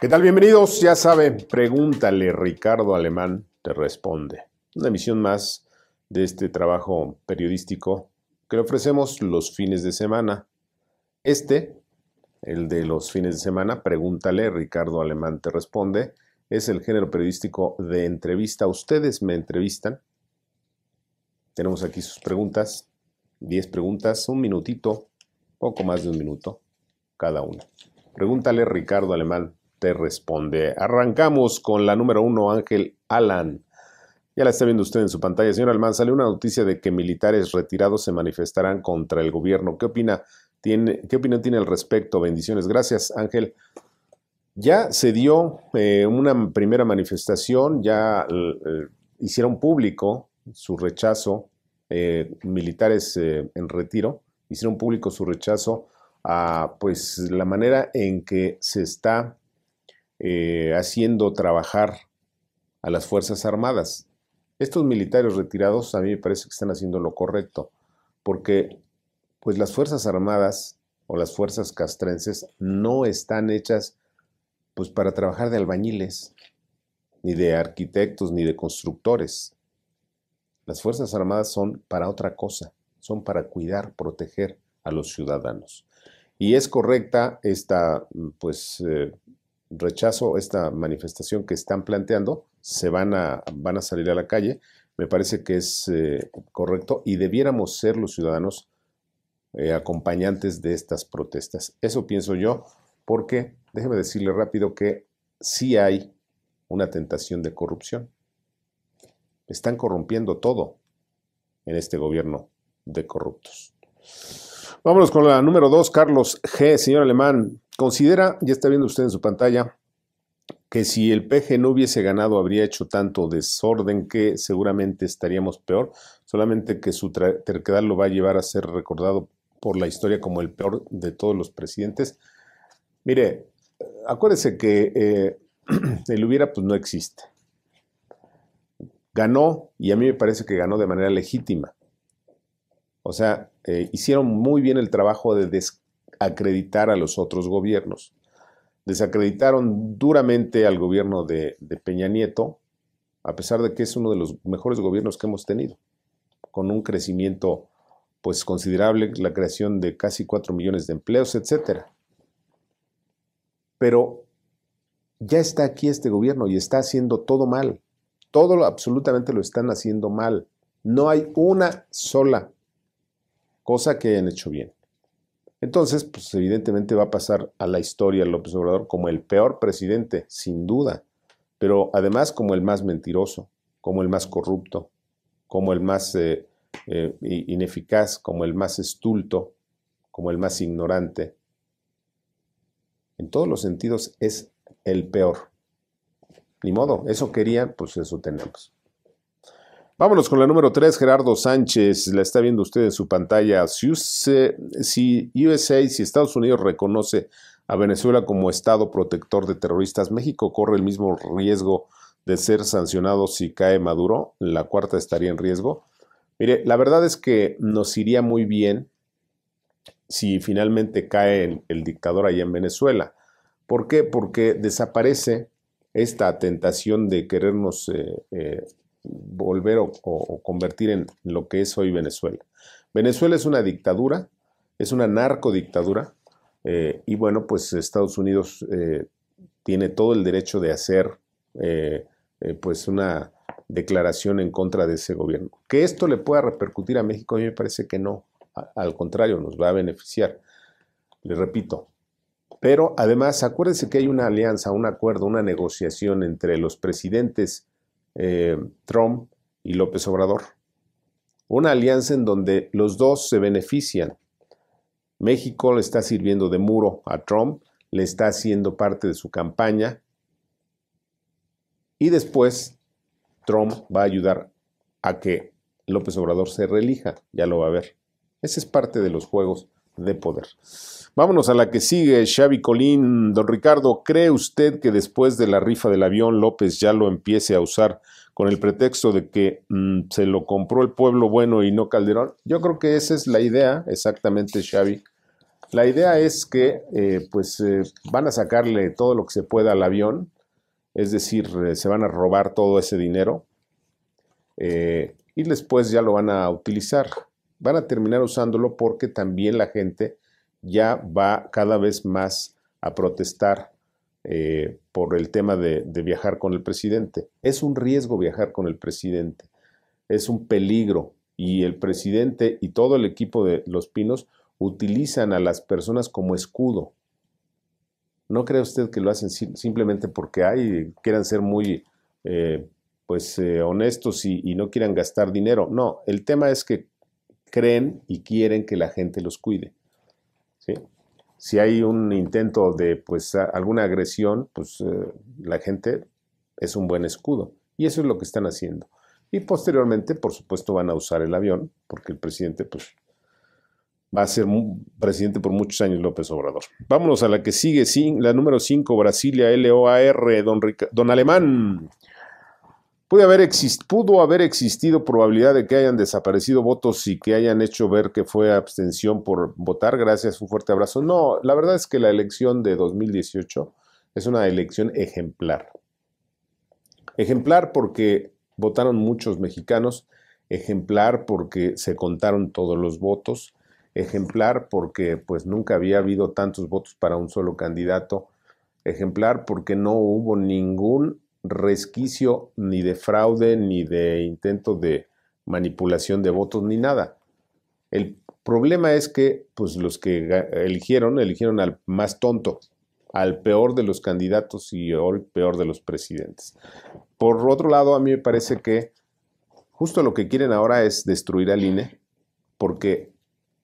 ¿Qué tal? Bienvenidos. Ya saben, pregúntale, Ricardo Alemán te responde. Una emisión más de este trabajo periodístico que le ofrecemos los fines de semana. Este, el de los fines de semana, pregúntale, Ricardo Alemán te responde, es el género periodístico de entrevista. Ustedes me entrevistan. Tenemos aquí sus preguntas, 10 preguntas, un minutito, poco más de un minuto cada una. Pregúntale, Ricardo Alemán te responde. Arrancamos con la número uno, Ángel Alan. Ya la está viendo usted en su pantalla. Señor Alman, sale una noticia de que militares retirados se manifestarán contra el gobierno. ¿Qué opina? ¿Tiene, ¿Qué opinión tiene al respecto? Bendiciones. Gracias, Ángel. Ya se dio eh, una primera manifestación, ya eh, hicieron público su rechazo, eh, militares en retiro, hicieron público su rechazo a pues la manera en que se está eh, haciendo trabajar a las Fuerzas Armadas. Estos militares retirados a mí me parece que están haciendo lo correcto, porque pues las Fuerzas Armadas o las Fuerzas Castrenses no están hechas pues para trabajar de albañiles, ni de arquitectos, ni de constructores. Las Fuerzas Armadas son para otra cosa, son para cuidar, proteger a los ciudadanos. Y es correcta esta pues eh, rechazo esta manifestación que están planteando, se van a, van a salir a la calle. Me parece que es eh, correcto y debiéramos ser los ciudadanos eh, acompañantes de estas protestas. Eso pienso yo, porque déjeme decirle rápido que sí hay una tentación de corrupción. Están corrompiendo todo en este gobierno de corruptos. Vámonos con la número dos, Carlos G. Señor Alemán, Considera, ya está viendo usted en su pantalla, que si el PG no hubiese ganado habría hecho tanto desorden que seguramente estaríamos peor, solamente que su terquedad lo va a llevar a ser recordado por la historia como el peor de todos los presidentes. Mire, acuérdese que eh, el hubiera pues no existe. Ganó y a mí me parece que ganó de manera legítima. O sea, eh, hicieron muy bien el trabajo de des acreditar a los otros gobiernos. Desacreditaron duramente al gobierno de, Peña Nieto, a pesar de que es uno de los mejores gobiernos que hemos tenido, con un crecimiento pues considerable, la creación de casi 4 millones de empleos, etc. Pero ya está aquí este gobierno y está haciendo todo mal. Todo absolutamente lo están haciendo mal. No hay una sola cosa que hayan hecho bien. Entonces, pues evidentemente va a pasar a la historia López Obrador como el peor presidente, sin duda, pero además como el más mentiroso, como el más corrupto, como el más eh, eh, ineficaz, como el más estulto, como el más ignorante. En todos los sentidos es el peor. Ni modo, eso querían, pues eso tenemos. Vámonos con la número 3, Gerardo Sánchez. La está viendo usted en su pantalla. Si, USA, si Estados Unidos reconoce a Venezuela como Estado protector de terroristas, México corre el mismo riesgo de ser sancionado si cae Maduro. La cuarta estaría en riesgo. Mire, la verdad es que nos iría muy bien si finalmente cae el, dictador allá en Venezuela. ¿Por qué? Porque desaparece esta tentación de querernos eh, eh, volver o, convertir en lo que es hoy Venezuela. Venezuela es una dictadura, es una narcodictadura, eh, y bueno, pues Estados Unidos eh, tiene todo el derecho de hacer eh, pues una declaración en contra de ese gobierno. Que esto le pueda repercutir a México, a mí me parece que no, al contrario, nos va a beneficiar, le repito. Pero además, acuérdense que hay una alianza, un acuerdo, una negociación entre los presidentes eh, Trump y López Obrador. Una alianza en donde los dos se benefician. México le está sirviendo de muro a Trump, le está haciendo parte de su campaña y después Trump va a ayudar a que López Obrador se reelija, ya lo va a ver. Ese es parte de los juegos de poder. Vámonos a la que sigue, Xavi Colín. Don Ricardo, ¿cree usted que después de la rifa del avión López ya lo empiece a usar con el pretexto de que mm, se lo compró el pueblo bueno y no Calderón? Yo creo que esa es la idea, exactamente, Xavi. La idea es que eh, pues eh, van a sacarle todo lo que se pueda al avión, es decir, eh, se van a robar todo ese dinero y después ya lo van a utilizar van a terminar usándolo porque también la gente ya va cada vez más a protestar eh, por el tema de, viajar con el presidente. Es un riesgo viajar con el presidente, es un peligro y el presidente y todo el equipo de Los Pinos utilizan a las personas como escudo. ¿No cree usted que lo hacen simplemente porque hay, quieran ser muy eh, pues, eh, honestos y, no quieran gastar dinero? No, el tema es que creen y quieren que la gente los cuide. Si hay un intento de pues, alguna agresión, pues eh, la gente es un buen escudo. Y eso es lo que están haciendo. Y posteriormente, por supuesto, van a usar el avión, porque el presidente pues, va a ser presidente por muchos años López Obrador. Vámonos a la que sigue, la número 5, Brasilia, l R, don, don Alemán pudo haber existido probabilidad de que hayan desaparecido votos y que hayan hecho ver que fue abstención por votar. Gracias, un fuerte abrazo. No, la verdad es que la elección de 2018 es una elección ejemplar. Ejemplar porque votaron muchos mexicanos, ejemplar porque se contaron todos los votos, ejemplar porque pues nunca había habido tantos votos para un solo candidato, ejemplar porque no hubo ningún resquicio ni de fraude, ni de intento de manipulación de votos, ni nada. El problema es que pues, los que eligieron, eligieron al más tonto, al peor de los candidatos y al peor de los presidentes. Por otro lado, a mí me parece que justo lo que quieren ahora es destruir al INE, porque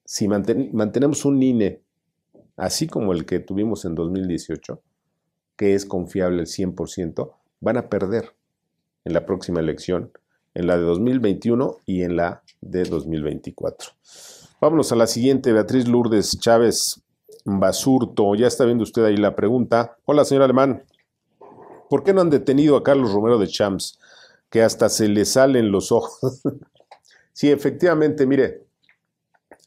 si mantenemos un INE así como el que tuvimos en 2018, que es confiable al 100%, van a perder en la próxima elección, en la de 2021 y en la de 2024. Vámonos a la siguiente, Beatriz Lourdes Chávez Basurto. Ya está viendo usted ahí la pregunta. Hola, señor Alemán. ¿Por qué no han detenido a Carlos Romero de Champs? Que hasta se le salen los ojos. sí, efectivamente, mire,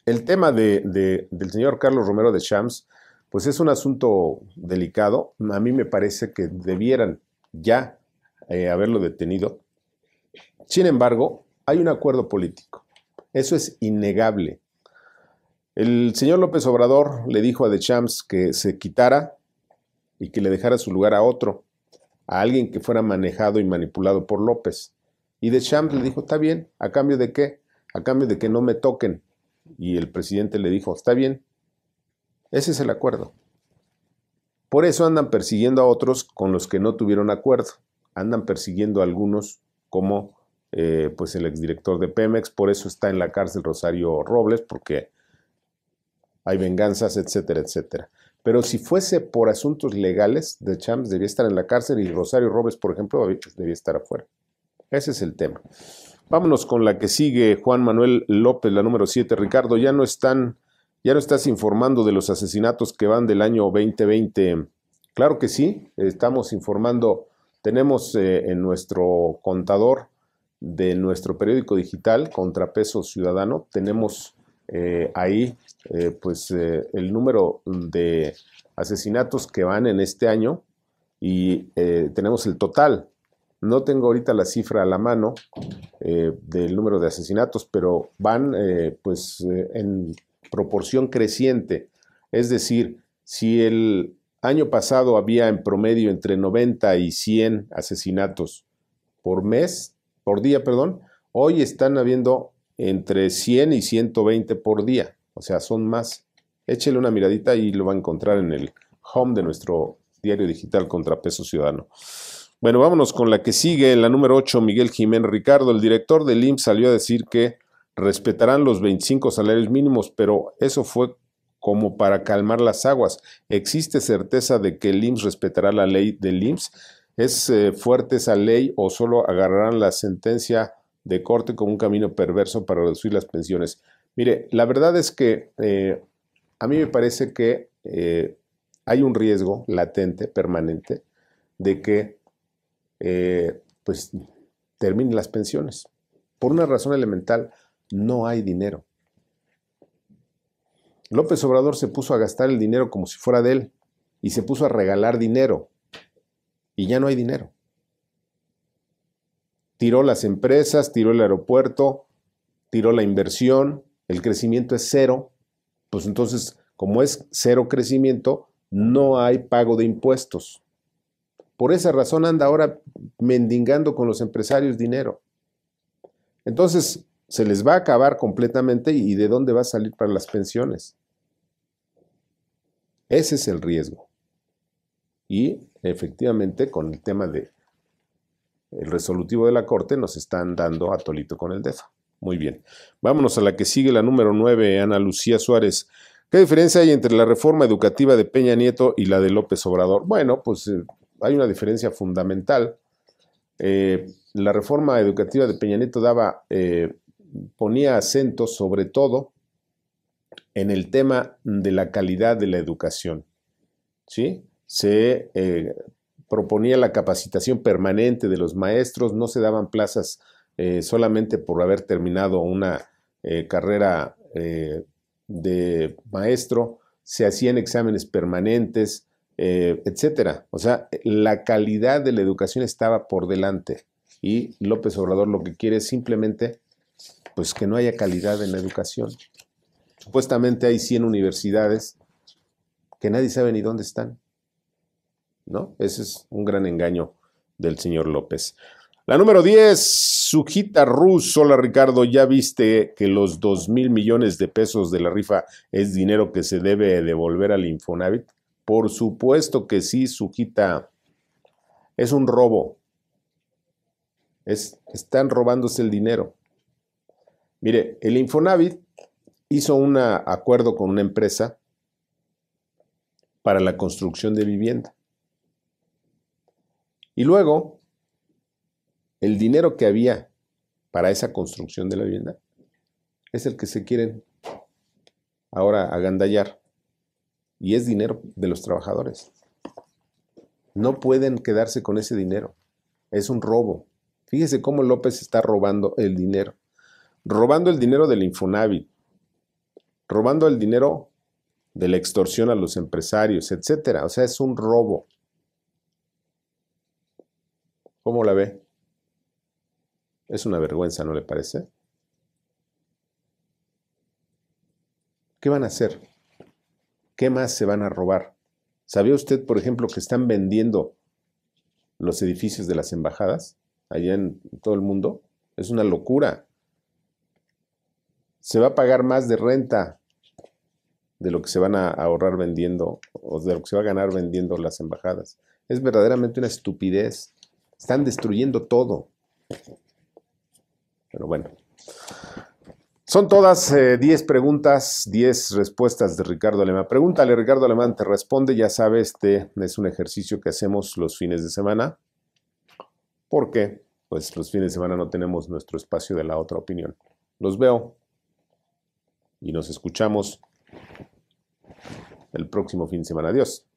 el tema del señor Carlos Romero de Champs, pues es un asunto delicado. A mí me parece que debieran ya eh, haberlo detenido. Sin embargo, hay un acuerdo político. Eso es innegable. El señor López Obrador le dijo a Champs que se quitara y que le dejara su lugar a otro, a alguien que fuera manejado y manipulado por López. Y Champs le dijo, está bien, ¿a cambio de qué? A cambio de que no me toquen. Y el presidente le dijo, está bien. Ese es el acuerdo. Por eso andan persiguiendo a otros con los que no tuvieron acuerdo. Andan persiguiendo a algunos como eh, pues el exdirector de Pemex, por eso está en la cárcel Rosario Robles, porque hay venganzas, etcétera, etcétera. Pero si fuese por asuntos legales, de Champs debía estar en la cárcel y Rosario Robles, por ejemplo, debía estar afuera. Ese es el tema. Vámonos con la que sigue Juan Manuel López, la número 7. Ricardo, ya no están ya no estás informando de los asesinatos que van del año 2020. Claro que sí, estamos informando. Tenemos eh, en nuestro contador de nuestro periódico digital, Contrapeso Ciudadano, tenemos eh, ahí eh, pues el número de asesinatos que van en este año y tenemos el total. No tengo ahorita la cifra a la mano del número de asesinatos, pero van pues en proporción creciente. Es decir, si el año pasado había en promedio entre 90 y 100 asesinatos por mes, por día, perdón, hoy están habiendo entre 100 y 120 por día, o sea, son más. Échele una miradita y lo va a encontrar en el home de nuestro diario digital Contrapeso Ciudadano. Bueno, vámonos con la que sigue, la número 8, Miguel Jiménez Ricardo. El director del IMSS salió a decir que respetarán los 25 salarios mínimos, pero eso fue como para calmar las aguas. ¿Existe certeza de que el IMSS respetará la ley del IMSS? ¿Es eh, fuerte esa ley o solo agarrarán la sentencia de corte como un camino perverso para reducir las pensiones? Mire, la verdad es que eh, a mí me parece que eh, hay un riesgo latente, permanente, de que pues terminen las pensiones, por una razón elemental no hay dinero. López Obrador se puso a gastar el dinero como si fuera de él y se puso a regalar dinero y ya no hay dinero. Tiró las empresas, tiró el aeropuerto, tiró la inversión, el crecimiento es cero, pues entonces, como es cero crecimiento, no hay pago de impuestos. Por esa razón anda ahora mendigando con los empresarios dinero. Entonces, se les va a acabar completamente y de dónde va a salir para las pensiones. Ese es el riesgo. Y efectivamente con el tema de el resolutivo de la Corte nos están dando a tolito con el dedo. Muy bien. Vámonos a la que sigue, la número 9, Ana Lucía Suárez. ¿Qué diferencia hay entre la reforma educativa de Peña Nieto y la de López Obrador? Bueno, pues eh, hay una diferencia fundamental. Eh, la reforma educativa de Peña Nieto daba eh, ponía acento sobre todo en el tema de la calidad de la educación. ¿sí? Se eh, proponía la capacitación permanente de los maestros, no se daban plazas eh, solamente por haber terminado una eh, carrera de maestro, se hacían exámenes permanentes, etcétera. O sea, la calidad de la educación estaba por delante y López Obrador lo que quiere es simplemente pues que no haya calidad en la educación. Supuestamente hay 100 universidades que nadie sabe ni dónde están. ¿No? Ese es un gran engaño del señor López. La número 10, Sujita Rus. Hola Ricardo, ya viste que los 2 mil millones de pesos de la rifa es dinero que se debe devolver al Infonavit. Por supuesto que sí, Sujita. Es un robo. están robándose el dinero. Mire, el Infonavit hizo un acuerdo con una empresa para la construcción de vivienda. Y luego, el dinero que había para esa construcción de la vivienda es el que se quieren ahora agandallar. Y es dinero de los trabajadores. No pueden quedarse con ese dinero. Es un robo. Fíjese cómo López está robando el dinero robando el dinero del Infonavit, robando el dinero de la extorsión a los empresarios, etcétera. O sea, es un robo. ¿Cómo la ve? Es una vergüenza, ¿no le parece? ¿Qué van a hacer? ¿Qué más se van a robar? ¿Sabía usted, por ejemplo, que están vendiendo los edificios de las embajadas allá en todo el mundo? Es una locura se va a pagar más de renta de lo que se van a ahorrar vendiendo o de lo que se va a ganar vendiendo las embajadas. Es verdaderamente una estupidez. Están destruyendo todo. Pero bueno. Son todas 10 eh, preguntas, 10 respuestas de Ricardo Alemán. Pregúntale, Ricardo Alemán te responde. Ya sabes, este es un ejercicio que hacemos los fines de semana. ¿Por qué? pues los fines de semana no tenemos nuestro espacio de la otra opinión. Los veo y nos escuchamos el próximo fin de semana. Adiós.